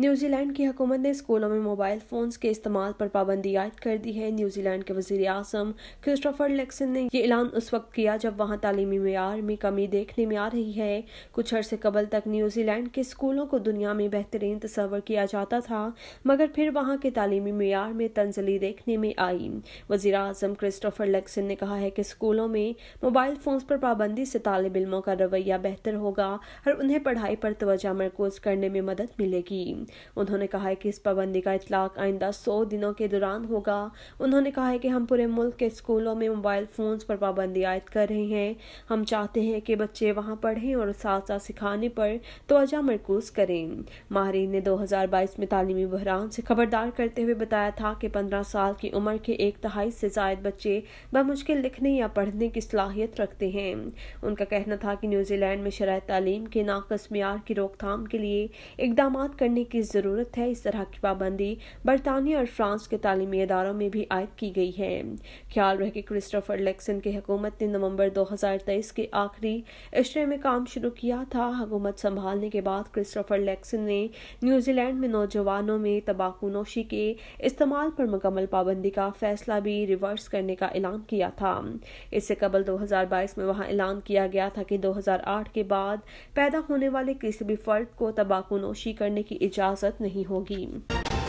New Zealand की हुकूमत ने स्कूलों में मोबाइल फ़ोन्स के इस्तेमाल पर पाबंदी आयद कर दी है न्यूजीलैंड के वजीर अजम क्रिस्टोफर लेक्सन ने यह ऐलान उस वक्त किया जब वहाँ तालीमी मैार में कमी देखने में आ रही है कुछ अरसे कबल तक न्यूजीलैंड के स्कूलों को दुनिया में बेहतरीन तस्वर किया जाता था मगर फिर वहाँ के तालीमी मैार में तंजली देखने में आई वजी अजम क्रिस्टोफर लेक्सन ने कहा है कि स्कूलों में मोबाइल फ़ोन्स पर पाबंदी से तालब इलमों का रवैया बेहतर होगा और उन्हें पढ़ाई पर तोजा मरकोज करने में मदद मिलेगी उन्होंने कहा है कि इस पाबंदी का इतलाक आइंदा सौ दिनों के दौरान होगा उन्होंने कहा है कि हम पूरे मुल्क के स्कूलों में मोबाइल फ़ोन्स पर पाबंदी आयद कर रहे हैं हम चाहते हैं कि बच्चे वहाँ पढ़ें और साथ साथ सिखाने पर तोजा मरकूज करें माहरीन ने दो हज़ार बाईस में तालीमी बहरान से खबरदार करते हुए बताया था कि पंद्रह साल की उम्र के एक तहाई से जायद बच्चे बमुश्किल लिखने या पढ़ने की सलाहियत रखते हैं उनका कहना था कि न्यूजीलैंड में शराय तालीम के नाकस मैार की रोकथाम के लिए इकदाम करने की की ज़रूरत है इस तरह की पाबंदी बरतानिया और फ्रांस के तालीमी इदारों में भी आयद की गई है ख्याल रहे कि क्रिस्टोफर लेक्सन की हकूमत ने नवंबर 2023 के आखिरी इशरे में काम शुरू किया था हकूमत संभालने के बाद क्रिस्टोफर लेक्सन ने न्यूजीलैंड में नौजवानों में तम्बाकू नोशी के इस्तेमाल पर मुकम्मल पाबंदी का फैसला भी रिवर्स करने का ऐलान किया था इससे कबल 2022 में वहां ऐलान किया गया था कि 2008 के बाद पैदा होने वाले किसी भी फर्द को तम्बाकू नोशी करने की इजाज़त इजाजत नहीं होगी